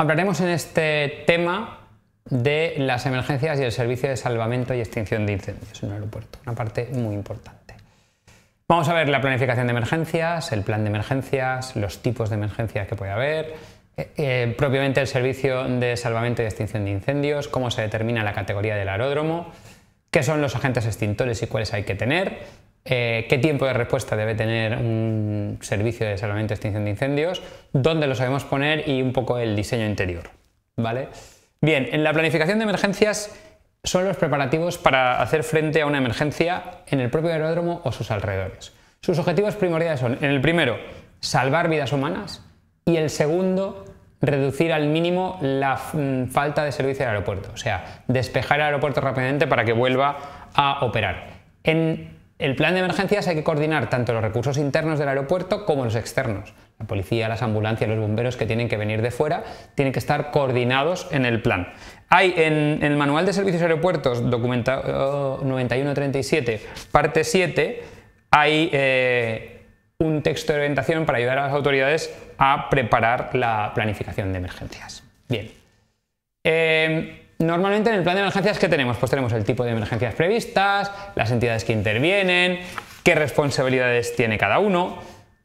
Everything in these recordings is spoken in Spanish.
Hablaremos en este tema de las emergencias y el servicio de salvamento y extinción de incendios en un aeropuerto, una parte muy importante. Vamos a ver la planificación de emergencias, el plan de emergencias, los tipos de emergencias que puede haber, eh, eh, propiamente el servicio de salvamento y extinción de incendios, cómo se determina la categoría del aeródromo, qué son los agentes extintores y cuáles hay que tener, eh, qué tiempo de respuesta debe tener un servicio de salvamento extinción de incendios, dónde lo sabemos poner y un poco el diseño interior. ¿Vale? Bien, en la planificación de emergencias son los preparativos para hacer frente a una emergencia en el propio aeródromo o sus alrededores. Sus objetivos primordiales son, en el primero, salvar vidas humanas y el segundo, reducir al mínimo la mm, falta de servicio del aeropuerto, o sea, despejar el aeropuerto rápidamente para que vuelva a operar. En el plan de emergencias hay que coordinar tanto los recursos internos del aeropuerto como los externos. La policía, las ambulancias, los bomberos que tienen que venir de fuera tienen que estar coordinados en el plan. Hay en, el Manual de Servicios Aeropuertos, documento 9137, parte 7, hay eh, un texto de orientación para ayudar a las autoridades a preparar la planificación de emergencias. Bien. Eh, Normalmente en el plan de emergencias ¿qué tenemos, pues tenemos el tipo de emergencias previstas, las entidades que intervienen, qué responsabilidades tiene cada uno,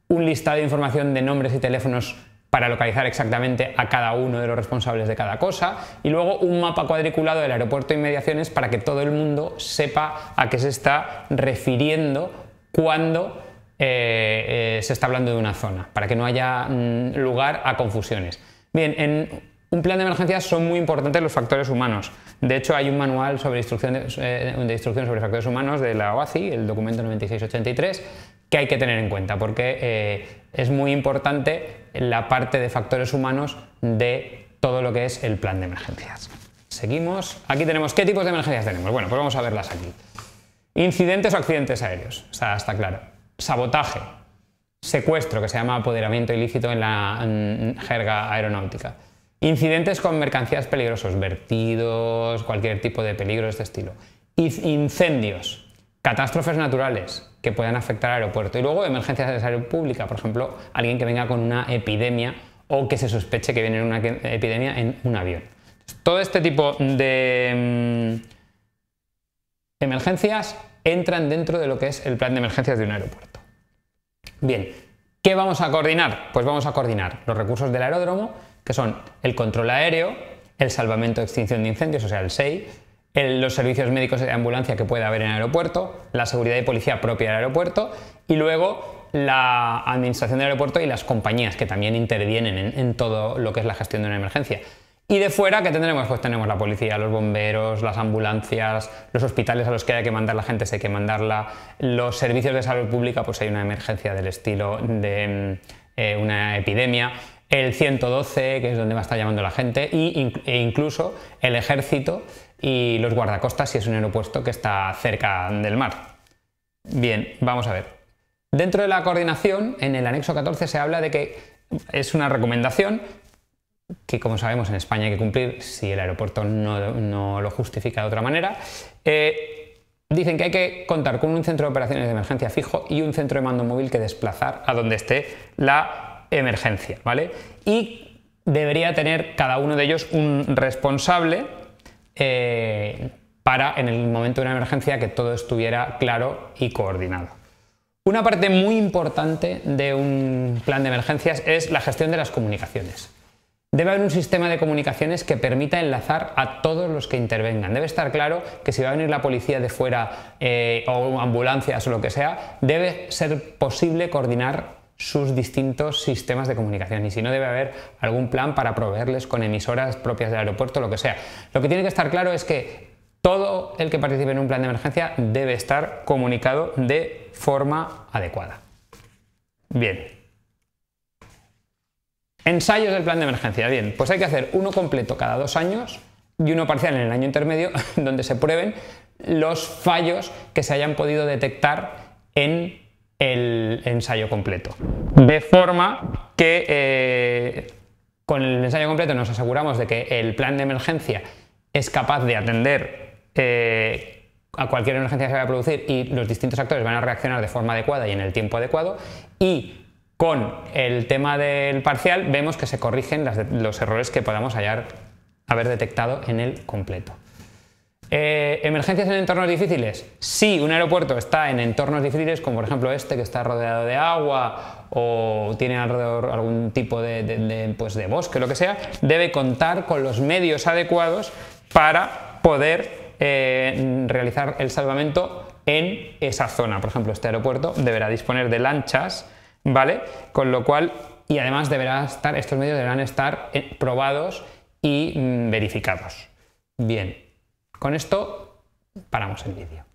un listado de información de nombres y teléfonos para localizar exactamente a cada uno de los responsables de cada cosa y luego un mapa cuadriculado del aeropuerto y inmediaciones para que todo el mundo sepa a qué se está refiriendo cuando eh, eh, se está hablando de una zona, para que no haya mm, lugar a confusiones. Bien, en un plan de emergencias son muy importantes los factores humanos. De hecho, hay un manual sobre instrucción eh, de, instrucción sobre factores humanos de la OACI, el documento 9683, que hay que tener en cuenta porque eh, es muy importante la parte de factores humanos de todo lo que es el plan de emergencias. Seguimos. Aquí tenemos qué tipos de emergencias tenemos. Bueno, pues vamos a verlas aquí. Incidentes o accidentes aéreos. Está, claro. Sabotaje. Secuestro, que se llama apoderamiento ilícito en la jerga aeronáutica Incidentes con mercancías peligrosos, vertidos, cualquier tipo de peligro de este estilo. Incendios, catástrofes naturales que puedan afectar al aeropuerto. Y luego emergencias de salud pública, por ejemplo, alguien que venga con una epidemia o que se sospeche que viene una epidemia en un avión. Todo este tipo de mm, emergencias entran dentro de lo que es el plan de emergencias de un aeropuerto. Bien, ¿qué vamos a coordinar? Pues vamos a coordinar los recursos del aeródromo, que son el control aéreo, el salvamento de extinción de incendios, o sea, el SEI, los servicios médicos de ambulancia que puede haber en el aeropuerto, la seguridad y policía propia del aeropuerto y luego la administración del aeropuerto y las compañías que también intervienen en, todo lo que es la gestión de una emergencia. Y de fuera, ¿qué tendremos? Pues tenemos la policía, los bomberos, las ambulancias, los hospitales a los que hay que mandar la gente, si hay que mandarla, los servicios de salud pública, pues hay una emergencia del estilo de mm, eh, una epidemia, el 112, que es donde va a estar llamando la gente, e incluso el ejército y los guardacostas si es un aeropuerto que está cerca del mar. Bien, vamos a ver. Dentro de la coordinación, en el anexo 14 se habla de que es una recomendación que como sabemos en España hay que cumplir si el aeropuerto no, lo justifica de otra manera. Eh, dicen que hay que contar con un centro de operaciones de emergencia fijo y un centro de mando móvil que desplazar a donde esté la emergencia, ¿vale? Y debería tener cada uno de ellos un responsable eh, para en el momento de una emergencia que todo estuviera claro y coordinado. Una parte muy importante de un plan de emergencias es la gestión de las comunicaciones. Debe haber un sistema de comunicaciones que permita enlazar a todos los que intervengan. Debe estar claro que si va a venir la policía de fuera eh, o ambulancias o lo que sea, debe ser posible coordinar sus distintos sistemas de comunicación y si no debe haber algún plan para proveerles con emisoras propias del aeropuerto, lo que sea. Lo que tiene que estar claro es que todo el que participe en un plan de emergencia debe estar comunicado de forma adecuada. Bien. Ensayos del plan de emergencia. Bien, pues hay que hacer uno completo cada dos años y uno parcial en el año intermedio donde se prueben los fallos que se hayan podido detectar en el ensayo completo. De forma que eh, con el ensayo completo nos aseguramos de que el plan de emergencia es capaz de atender eh, a cualquier emergencia que se vaya a producir y los distintos actores van a reaccionar de forma adecuada y en el tiempo adecuado. Y con el tema del parcial vemos que se corrigen los errores que podamos hallar haber detectado en el completo. Eh, ¿Emergencias en entornos difíciles? Si un aeropuerto está en entornos difíciles, como por ejemplo este que está rodeado de agua o tiene alrededor algún tipo de, pues, bosque, lo que sea, debe contar con los medios adecuados para poder eh, realizar el salvamento en esa zona. Por ejemplo, este aeropuerto deberá disponer de lanchas, ¿vale? Con lo cual, y además deberá estar, estos medios deberán estar eh, probados y mm, verificados. Bien, con esto paramos el vídeo.